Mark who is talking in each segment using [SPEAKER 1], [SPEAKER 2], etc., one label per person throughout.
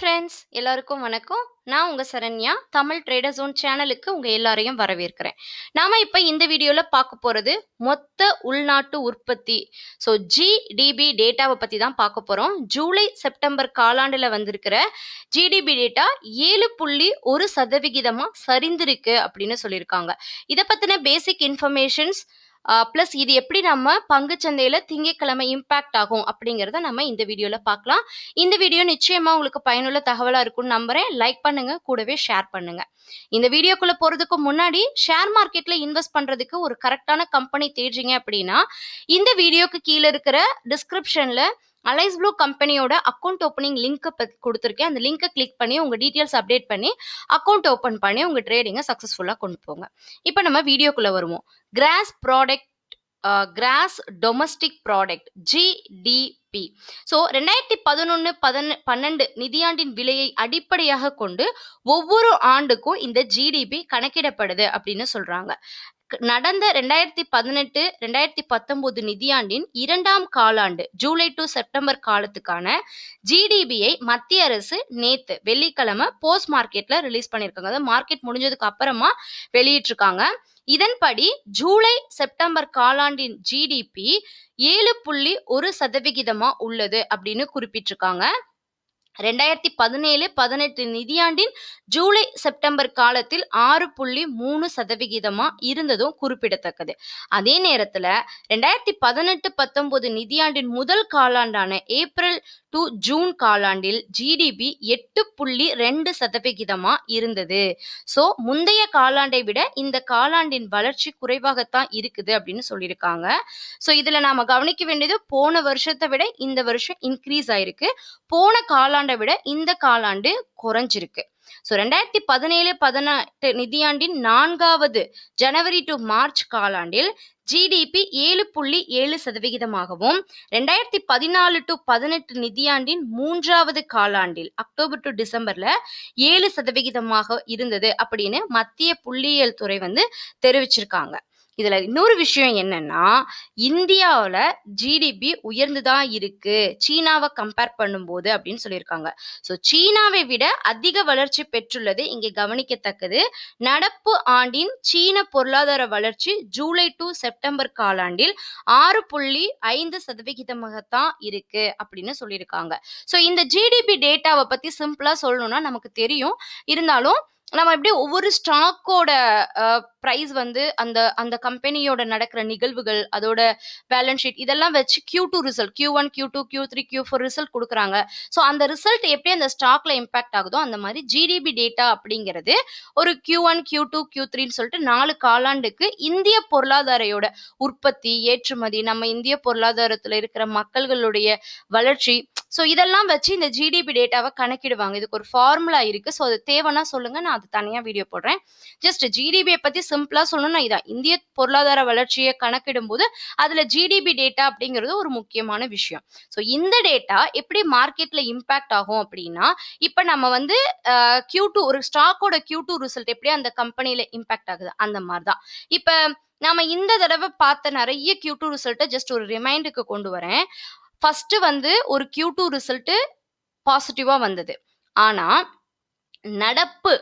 [SPEAKER 1] friends எல்லாருக்கும் வணக்கம் நான் உங்கள் சரண்யா தமிழ் ட்ரேடர் ஜோன் சேனலுக்கு உங்கள் எல்லாரையும் வரவேற்கிறேன் நாம் இப்போ இந்த வீடியோவில் பார்க்க போகிறது மொத்த உள்நாட்டு உற்பத்தி ஸோ ஜிடிபி டேட்டாவை பற்றி தான் பார்க்க போகிறோம் ஜூலை செப்டம்பர் காலாண்டில் வந்திருக்கிற ஜிடிபி டேட்டா ஏழு புள்ளி ஒரு சதவிகிதமாக சரிந்திருக்கு அப்படின்னு சொல்லியிருக்காங்க இதை பற்றின பேசிக் இன்ஃபர்மேஷன்ஸ் ப்ளஸ் இது எப்படி நம்ம பங்குச்சந்தையில் திங்கக்கிழமை இம்பேக்ட் ஆகும் அப்படிங்கிறத நம்ம இந்த வீடியோவில் பார்க்கலாம் இந்த வீடியோ நிச்சயமாக உங்களுக்கு பயனுள்ள தகவலாக இருக்கும்னு நம்புகிறேன் லைக் பண்ணுங்கள் கூடவே ஷேர் பண்ணுங்கள் இந்த வீடியோக்குள்ளே போகிறதுக்கு முன்னாடி ஷேர் மார்க்கெட்டில் இன்வெஸ்ட் பண்ணுறதுக்கு ஒரு கரெக்டான கம்பெனி தேடுறீங்க அப்படின்னா இந்த வீடியோக்கு கீழே இருக்கிற டிஸ்கிரிப்ஷனில் அலைஸ் ப்ளூ கம்பெனியோட அக்கௌண்ட் ஓப்பனிங் லிங்க்கை கொடுத்துருக்கேன் அந்த லிங்க்கை கிளிக் பண்ணி உங்கள் டீட்டெயில்ஸ் அப்டேட் பண்ணி அக்கௌண்ட் ஓப்பன் பண்ணி உங்கள் ட்ரேடிங்கை சக்ஸஸ்ஃபுல்லாக கொண்டு போங்க இப்போ நம்ம வீடியோக்குள்ளே வருவோம் gross product gross domestic product GDP so ரெண்டாயிரத்தி பதினொன்று பதன் பன்னெண்டு நிதியாண்டின் விலையை அடிப்படையாக கொண்டு ஒவ்வொரு ஆண்டுக்கும் இந்த ஜிடிபி கணக்கிடப்படுது அப்படின்னு சொல்றாங்க நடந்த ரெண்டாயிரத்தி பதினெட்டு ரெண்டாயிரத்தி பத்தொன்பது நிதியாண்டின் இரண்டாம் காலாண்டு ஜூலை டு செப்டம்பர் காலத்துக்கான ஜிடிபியை மத்திய அரசு நேத்து வெள்ளிக்கிழமை போஸ்ட் மார்க்கெட்ல ரிலீஸ் பண்ணிருக்காங்க அதாவது மார்க்கெட் முடிஞ்சதுக்கு அப்புறமா வெளியிட்டிருக்காங்க இதன்படி ஜூலை செப்டம்பர் காலாண்டின் ஜிடிபி ஏழு புள்ளி ஒரு சதவிகிதமா உள்ளது அப்படின்னு குறிப்பிட்டிருக்காங்க ரெண்டாயிரத்தி பதினேழு பதினெட்டு நிதியாண்டின் ஜூலை செப்டம்பர் காலத்தில் ஆறு புள்ளி மூணு சதவிகிதமா இருந்ததும் குறிப்பிடத்தக்கது அதே நேரத்துல ரெண்டாயிரத்தி பதினெட்டு பத்தொன்பது நிதியாண்டின் முதல் காலாண்டான ஏப்ரல் டு ஜூன் காலாண்டில் ஜிடிபி எட்டு புள்ளி ரெண்டு சதவிகிதமாக இருந்தது ஸோ முந்தைய காலாண்டை விட இந்த காலாண்டின் வளர்ச்சி குறைவாகத்தான் இருக்குது அப்படின்னு சொல்லியிருக்காங்க ஸோ இதில் நாம கவனிக்க வேண்டியது போன வருஷத்தை விட இந்த வருஷம் இன்க்ரீஸ் ஆயிருக்கு போன காலாண்டை விட இந்த காலாண்டு குறைஞ்சிருக்கு ஸோ ரெண்டாயிரத்தி பதினேழு பதினெட்டு நிதியாண்டின் நான்காவது ஜனவரி டு மார்ச் காலாண்டில் ஜிடிபி ஏழு புள்ளி ஏழு சதவிகிதமாகவும் ரெண்டாயிரத்தி பதினாலு டு பதினெட்டு நிதியாண்டின் மூன்றாவது காலாண்டில் அக்டோபர் டு டிசம்பர்ல ஏழு சதவிகிதமாக இருந்தது அப்படின்னு மத்திய புள்ளியியல் துறை வந்து தெரிவிச்சிருக்காங்க இதில் இன்னொரு விஷயம் என்னன்னா இந்தியாவில் ஜிடிபி உயர்ந்து தான் இருக்கு சீனாவை கம்பேர் பண்ணும்போது அப்படின்னு சொல்லியிருக்காங்க ஸோ சீனாவை விட அதிக வளர்ச்சி பெற்றுள்ளது இங்கே கவனிக்கத்தக்கது நடப்பு ஆண்டின் சீன பொருளாதார வளர்ச்சி ஜூலை டு செப்டம்பர் காலாண்டில் ஆறு புள்ளி ஐந்து சதவிகிதமாகத்தான் இருக்கு அப்படின்னு சொல்லியிருக்காங்க ஸோ இந்த ஜிடிபி டேட்டாவை பற்றி சிம்பிளாக சொல்லணும்னா நமக்கு தெரியும் இருந்தாலும் நம்ம எப்படி ஒவ்வொரு ஸ்டாக்கோட ப்ரைஸ் வந்து அந்த அந்த கம்பெனியோட நடக்கிற நிகழ்வுகள் அதோட பேலன்ஸ் ஷீட் இதெல்லாம் வச்சு Q two result Q one Q two Q three Q four result கொடுக்குறாங்க ஸோ அந்த ரிசல்ட் எப்படி அந்த ஸ்டாக்ல இம்பாக்ட் ஆகுதோ அந்த மாதிரி ஜிடிபி டேட்டா அப்படிங்கிறது ஒரு Q one Q two Q த்ரீன்னு சொல்லிட்டு நாலு காலாண்டுக்கு இந்திய பொருளாதாரையோட உற்பத்தி ஏற்றுமதி நம்ம இந்திய பொருளாதாரத்தில் இருக்கிற மக்கள்களுடைய வளர்ச்சி ஸோ இதெல்லாம் வச்சு இந்த ஜிடிபி டேட்டாவை கணக்கிடுவாங்க இதுக்கு ஒரு ஃபார்முலா இருக்கு ஸோ அது தேவைன்னா சொல்லுங்க நான் அது தனியாக வீடியோ போடுறேன் ஜஸ்ட் ஜிடிபியை பத்தி சிம்பிளா சொல்லணும்னா இதான் இந்திய பொருளாதார வளர்ச்சியை கணக்கிடும் போது அதுல ஜிடிபி டேட்டா அப்படிங்கிறது ஒரு முக்கியமான விஷயம் ஸோ இந்த டேட்டா எப்படி மார்க்கெட்ல இம்பாக்ட் ஆகும் அப்படின்னா இப்போ நம்ம வந்து கியூ டூ ஒரு ஸ்டாக்கோட கியூ டூ ரிசல்ட் எப்படி அந்த கம்பெனியில இம்பாக்ட் ஆகுது அந்த மாதிரி தான் இப்போ நாம இந்த தடவை பார்த்த நிறைய கியூ டூ ரிசல்ட்டை ஜஸ்ட் ஒரு ரிமைண்டுக்கு கொண்டு வரேன் ஃபர்ஸ்ட் வந்து ஒரு கியூ டூ ரிசல்ட்டு பாசிட்டிவா வந்தது ஆனால் நடப்பு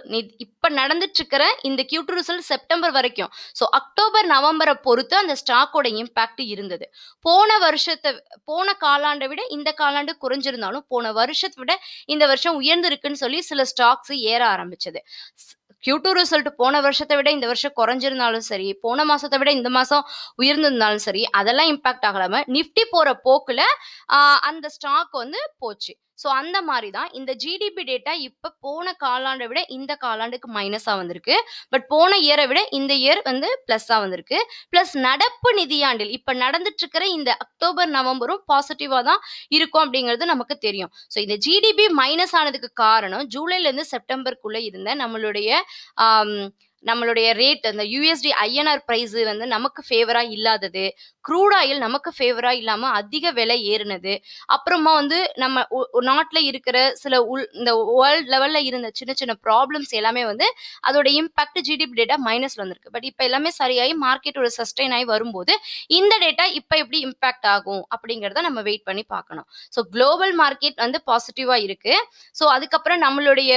[SPEAKER 1] இப்ப இப்போ இருக்கிற இந்த கியூட்டு ரிசல்ட் செப்டம்பர் வரைக்கும் ஸோ அக்டோபர் நவம்பரை பொறுத்து அந்த ஸ்டாக்கோட இம்பேக்ட் இருந்தது போன வருஷத்தை போன காலாண்டை விட இந்த காலாண்டு குறைஞ்சிருந்தாலும் போன வருஷத்தை விட இந்த வருஷம் உயர்ந்திருக்குன்னு சொல்லி சில ஸ்டாக்ஸ் ஏற ஆரம்பிச்சது கியூ ரிசல்ட் போன வருஷத்தை விட இந்த வருஷம் குறைஞ்சிருந்தாலும் சரி போன மாசத்தை விட இந்த மாசம் உயர்ந்திருந்தாலும் சரி அதெல்லாம் இம்பாக்ட் ஆகலாம நிப்டி போற போக்குல அந்த ஸ்டாக் வந்து போச்சு ஸோ அந்த மாதிரி தான் இந்த ஜிடிபி டேட்டா இப்போ போன காலாண்டை விட இந்த காலாண்டுக்கு மைனஸாக வந்திருக்கு பட் போன இயரை விட இந்த இயர் வந்து ப்ளஸ்ஸாக வந்திருக்கு ப்ளஸ் நடப்பு நிதியாண்டில் இப்போ நடந்துட்டு இருக்கிற இந்த அக்டோபர் நவம்பரும் பாசிட்டிவாக தான் இருக்கும் அப்படிங்கிறது நமக்கு தெரியும் ஸோ இந்த ஜிடிபி மைனஸ் ஆனதுக்கு காரணம் ஜூலைலேருந்து செப்டம்பருக்குள்ளே இருந்த நம்மளுடைய நம்மளுடைய ரேட் அந்த யூஎஸ்டி ஐஎன்ஆர் ப்ரைஸ் வந்து நமக்கு ஃபேவரா இல்லாதது க்ரூட் ஆயில் நமக்கு ஃபேவரா இல்லாம அதிக விலை ஏறினது அப்புறமா வந்து நம்ம நாட்டில் இருக்கிற சில உள் இந்த வேர்ல்ட் லெவல்ல இருந்த சின்ன சின்ன ப்ராப்ளம்ஸ் எல்லாமே வந்து அதோட இம்பாக்ட் ஜிடிபி டேட்டா மைனஸ்ல வந்திருக்கு பட் இப்போ எல்லாமே சரியாகி மார்க்கெட்டோட சஸ்டைன் ஆகி வரும்போது இந்த டேட்டா இப்போ எப்படி இம்பாக்ட் ஆகும் அப்படிங்கிறத நம்ம வெயிட் பண்ணி பார்க்கணும் ஸோ குளோபல் மார்க்கெட் வந்து பாசிட்டிவா இருக்கு ஸோ அதுக்கப்புறம் நம்மளுடைய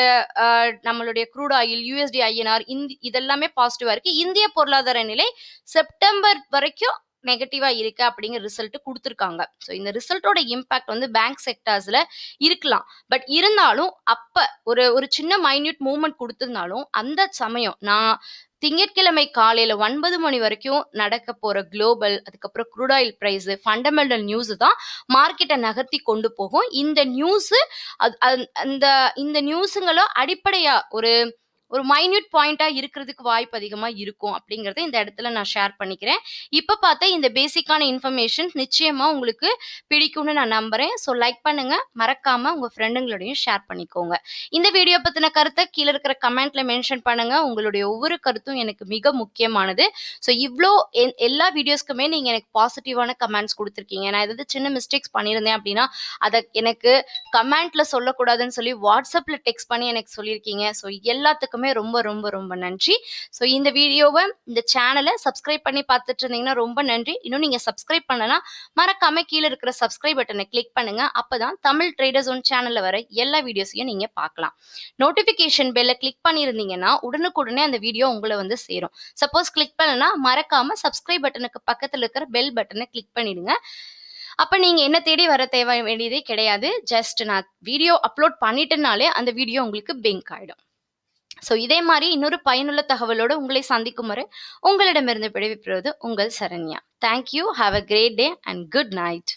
[SPEAKER 1] நம்மளுடைய க்ரூட் ஆயில் யூஎஸ்டி ஐஎன்ஆர் இந்த இதை இதெல்லாமே பாசிட்டிவா இருக்கு இந்திய பொருளாதார நிலை செப்டம்பர் வரைக்கும் நெகட்டிவா இருக்கு அப்படிங்கிற ரிசல்ட் கொடுத்துருக்காங்க ஸோ இந்த ரிசல்ட்டோட இம்பாக்ட் வந்து பேங்க் செக்டர்ஸ்ல இருக்கலாம் பட் இருந்தாலும் அப்ப ஒரு ஒரு சின்ன மைன்யூட் மூவ்மெண்ட் கொடுத்திருந்தாலும் அந்த சமயம் நான் திங்கட்கிழமை காலையில ஒன்பது மணி வரைக்கும் நடக்க போற குளோபல் அதுக்கப்புறம் crude oil price fundamental news தான் மார்க்கெட்டை நகர்த்தி கொண்டு போகும் இந்த நியூஸ் அந்த இந்த நியூஸுங்களோ அடிப்படையா ஒரு ஒரு மைன்யூட் பாயிண்டா இருக்கிறதுக்கு வாய்ப்பு அதிகமா இருக்கும் அப்படிங்கறத இந்த இடத்துல நான் ஷேர் பண்ணிக்கிறேன் இப்ப பார்த்தா இந்த பேசிக்கான இன்ஃபர்மேஷன் நிச்சயமா உங்களுக்கு பிடிக்கும்னு நான் நம்புறேன் ஸோ லைக் பண்ணுங்க மறக்காம உங்க ஃப்ரெண்டுங்களோடையும் ஷேர் பண்ணிக்கோங்க இந்த வீடியோ பத்தின கருத்தை கீழே இருக்கிற கமெண்ட்ல மென்ஷன் பண்ணுங்க உங்களுடைய ஒவ்வொரு கருத்தும் எனக்கு மிக முக்கியமானது ஸோ இவ்வளோ எல்லா வீடியோஸ்க்குமே நீங்க எனக்கு பாசிட்டிவான கமெண்ட்ஸ் கொடுத்துருக்கீங்க நான் ஏதாவது சின்ன மிஸ்டேக்ஸ் பண்ணியிருந்தேன் அப்படின்னா அதை எனக்கு கமெண்ட்ல சொல்லக்கூடாதுன்னு சொல்லி வாட்ஸ்அப்ல டெக்ஸ்ட் பண்ணி எனக்கு சொல்லியிருக்கீங்க ஸோ எல்லாத்துக்கும் எல்லாருக்குமே ரொம்ப ரொம்ப ரொம்ப நன்றி ஸோ இந்த வீடியோவை இந்த சேனலை சப்ஸ்கிரைப் பண்ணி பார்த்துட்டு இருந்தீங்கன்னா ரொம்ப நன்றி இன்னும் நீங்கள் சப்ஸ்கிரைப் பண்ணலாம் மறக்காம கீழே இருக்கிற சப்ஸ்கிரைப் பட்டனை கிளிக் பண்ணுங்க அப்போதான் தமிழ் ட்ரேடர்ஸ் ஒன் சேனலில் வர எல்லா வீடியோஸையும் நீங்க பார்க்கலாம் நோட்டிஃபிகேஷன் பெல்ல கிளிக் பண்ணியிருந்தீங்கன்னா உடனுக்குடனே அந்த வீடியோ உங்களை வந்து சேரும் சப்போஸ் கிளிக் பண்ணலன்னா மறக்காம சப்ஸ்கிரைப் பட்டனுக்கு பக்கத்தில் இருக்கிற பெல் பட்டனை கிளிக் பண்ணிடுங்க அப்போ நீங்கள் என்ன தேடி வர தேவை வேண்டியதே கிடையாது ஜஸ்ட் நான் வீடியோ அப்லோட் பண்ணிட்டேனாலே அந்த வீடியோ உங்களுக்கு பிங்க் ஆகிடும் ஸோ இதே மாதிரி இன்னொரு பயனுள்ள தகவலோடு உங்களை சந்திக்கும் வரை உங்களிடமிருந்து விடைபெறுவது உங்கள் Saranya thank you have a great day and good night